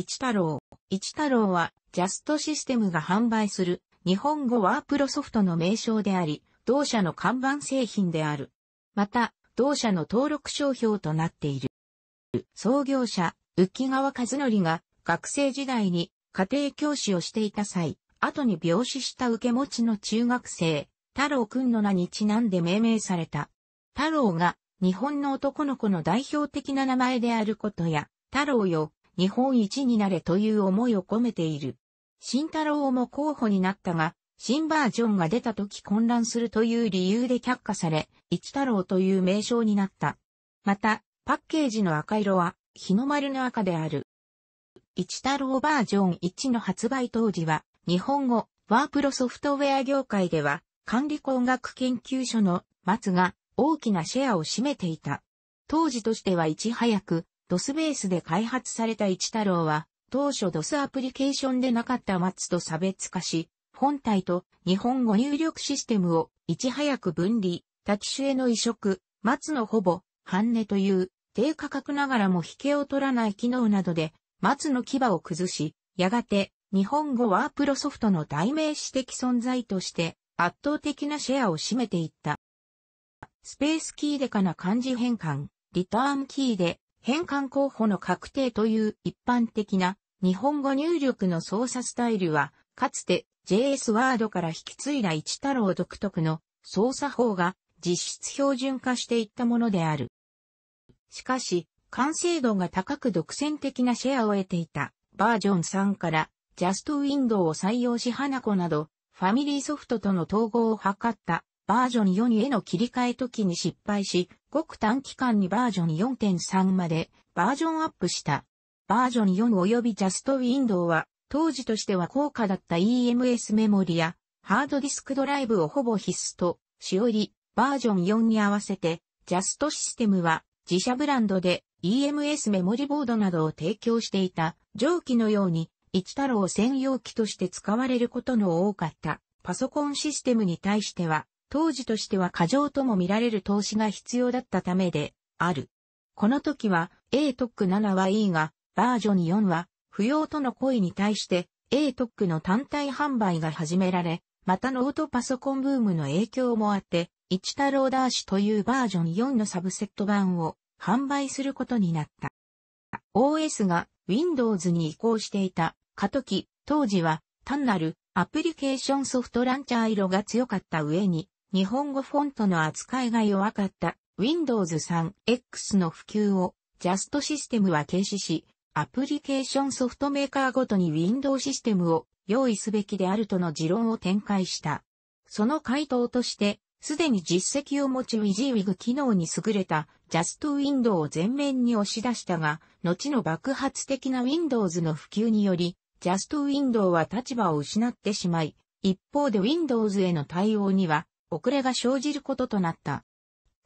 一太郎。一太郎は、ジャストシステムが販売する、日本語ワープロソフトの名称であり、同社の看板製品である。また、同社の登録商標となっている。創業者、浮川和則が、学生時代に、家庭教師をしていた際、後に病死した受け持ちの中学生、太郎くんの名にちなんで命名された。太郎が、日本の男の子の代表的な名前であることや、太郎よ、日本一になれという思いを込めている。新太郎も候補になったが、新バージョンが出た時混乱するという理由で却下され、一太郎という名称になった。また、パッケージの赤色は、日の丸の赤である。一太郎バージョン1の発売当時は、日本語、ワープロソフトウェア業界では、管理工学研究所の松が大きなシェアを占めていた。当時としてはいち早く、DOS ベースで開発された一太郎は、当初 DOS アプリケーションでなかった松と差別化し、本体と日本語入力システムをいち早く分離、タ機種への移植、松のほぼ、半値という低価格ながらも引けを取らない機能などで、松の牙を崩し、やがて日本語ワープロソフトの代名詞的存在として圧倒的なシェアを占めていった。スペースキーでかな漢字変換、リターンキーで変換候補の確定という一般的な日本語入力の操作スタイルは、かつて JS ワードから引き継いだ一太郎独特の操作法が実質標準化していったものである。しかし、完成度が高く独占的なシェアを得ていたバージョン3からジャストウィンドウを採用し花子などファミリーソフトとの統合を図ったバージョン4への切り替え時に失敗し、ごく短期間にバージョン4.3までバージョンアップした。バージョン4及びジャストウィンドウは、当時としては高価だった EMS メモリや、ハードディスクドライブをほぼ必須と、しおり、バージョン4に合わせて、ジャストシステムは、自社ブランドで EMS メモリボードなどを提供していた、上記のように、一太郎専用機として使われることの多かった、パソコンシステムに対しては、当時としては過剰とも見られる投資が必要だったためで、ある。この時は A トック7はいいが、バージョン4は、不要との声に対して A トックの単体販売が始められ、またノートパソコンブームの影響もあって、一太郎ダーシというバージョン4のサブセット版を販売することになった。OS が Windows に移行していた過渡期、当時は単なるアプリケーションソフトランチャー色が強かった上に、日本語フォントの扱いが弱かった Windows 3X の普及を Just システムは軽視し、アプリケーションソフトメーカーごとに Windows システムを用意すべきであるとの持論を展開した。その回答として、すでに実績を持ち w y z y w y g 機能に優れた Just Window を前面に押し出したが、後の爆発的な Windows の普及により、Just Window は立場を失ってしまい、一方で Windows への対応には遅れが生じることとなった。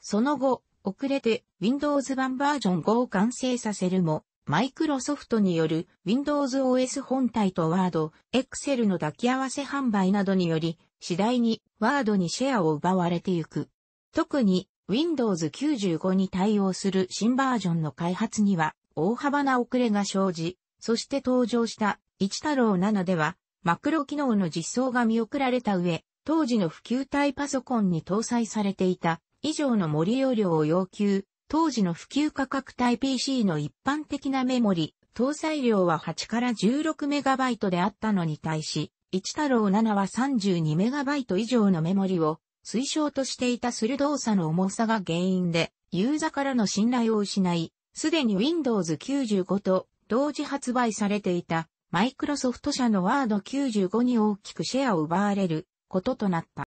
その後、遅れて Windows 版バージョン5を完成させるも、マイクロソフトによる Windows OS 本体と Word、Excel の抱き合わせ販売などにより、次第に Word にシェアを奪われていく。特に Windows 95に対応する新バージョンの開発には大幅な遅れが生じ、そして登場した1太郎7ではマクロ機能の実装が見送られた上、当時の普及体パソコンに搭載されていた以上の盛り容量を要求、当時の普及価格帯 PC の一般的なメモリ、搭載量は8から16メガバイトであったのに対し、1太郎7は32メガバイト以上のメモリを推奨としていた鋭さの重さが原因で、ユーザからの信頼を失い、すでに Windows 95と同時発売されていたマイクロソフト社の Word 95に大きくシェアを奪われることとなった。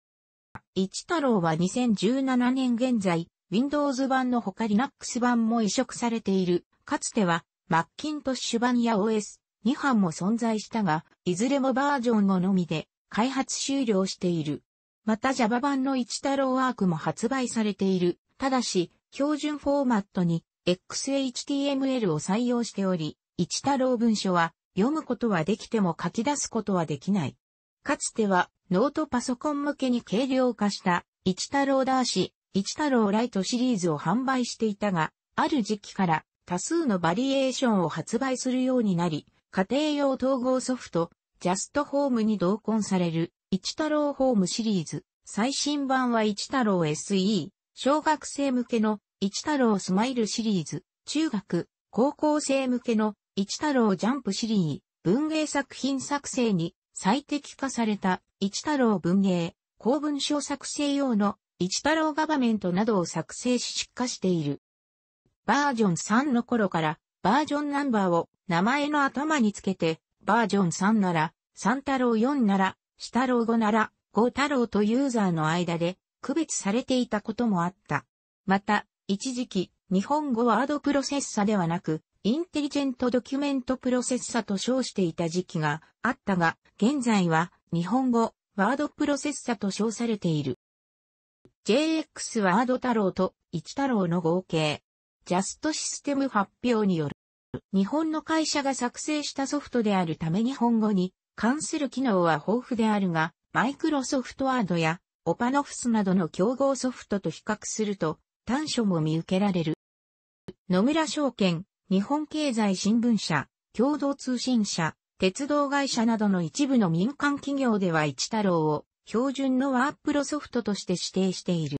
一太郎は2017年現在、Windows 版の他 Linux 版も移植されている。かつては、マッキントッシュ版や OS、2版も存在したが、いずれもバージョン5のみで開発終了している。また Java 版の一太郎ワークも発売されている。ただし、標準フォーマットに XHTML を採用しており、一太郎文書は読むことはできても書き出すことはできない。かつてはノートパソコン向けに軽量化した一太郎ダーシ、一太郎ライトシリーズを販売していたが、ある時期から多数のバリエーションを発売するようになり、家庭用統合ソフト、ジャストホームに同梱される一太郎ホームシリーズ、最新版は一太郎 SE、小学生向けの一太郎スマイルシリーズ、中学、高校生向けの一太郎ジャンプシリー、ズ、文芸作品作成に最適化された一太郎文芸、公文書作成用の一太郎ガバメントなどを作成し出荷している。バージョン3の頃からバージョンナンバーを名前の頭につけてバージョン3なら3太郎4なら4太郎5なら5太郎とユーザーの間で区別されていたこともあった。また、一時期、日本語ワードプロセッサではなく、インテリジェントドキュメントプロセッサと称していた時期があったが、現在は日本語、ワードプロセッサと称されている。JX ワード太郎と一太郎の合計。ジャストシステム発表による。日本の会社が作成したソフトであるため日本語に関する機能は豊富であるが、マイクロソフトワードやオパノフスなどの競合ソフトと比較すると短所も見受けられる。野村証券、日本経済新聞社、共同通信社、鉄道会社などの一部の民間企業では一太郎を標準のワープロソフトとして指定している。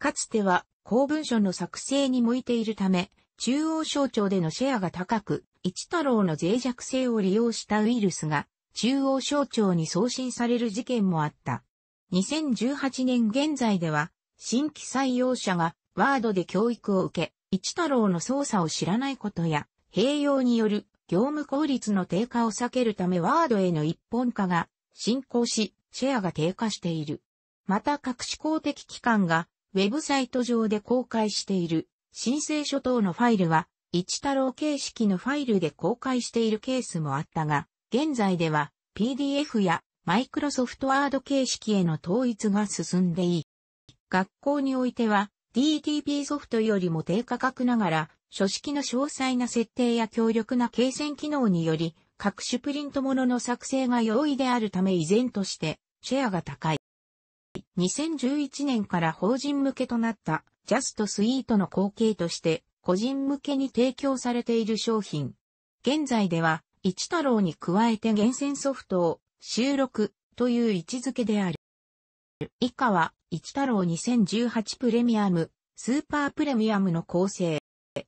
かつては公文書の作成に向いているため、中央省庁でのシェアが高く、一太郎の脆弱性を利用したウイルスが中央省庁に送信される事件もあった。2018年現在では新規採用者がワードで教育を受け、一太郎の操作を知らないことや、併用による業務効率の低下を避けるためワードへの一本化が進行し、シェアが低下している。また各種公的機関がウェブサイト上で公開している申請書等のファイルは一太郎形式のファイルで公開しているケースもあったが、現在では PDF や Microsoft ド形式への統一が進んでいい。学校においては DTP ソフトよりも低価格ながら、書式の詳細な設定や強力な計算機能により、各種プリントものの作成が容易であるため依然として、シェアが高い。2011年から法人向けとなったジャストスイートの後継として個人向けに提供されている商品。現在では一太郎に加えて厳選ソフトを収録という位置づけである。以下は一太郎2018プレミアム、スーパープレミアムの構成。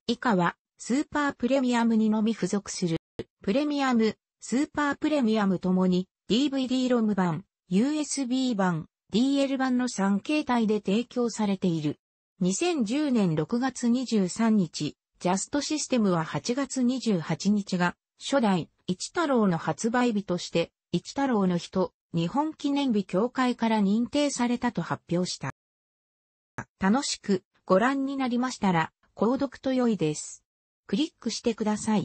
以下は、スーパープレミアムにのみ付属する、プレミアム、スーパープレミアムともに、DVD ロム版、USB 版、DL 版の3形態で提供されている。2010年6月23日、ジャストシステムは8月28日が、初代、一太郎の発売日として、一太郎の人、日本記念日協会から認定されたと発表した。楽しくご覧になりましたら、購読と良いです。クリックしてください。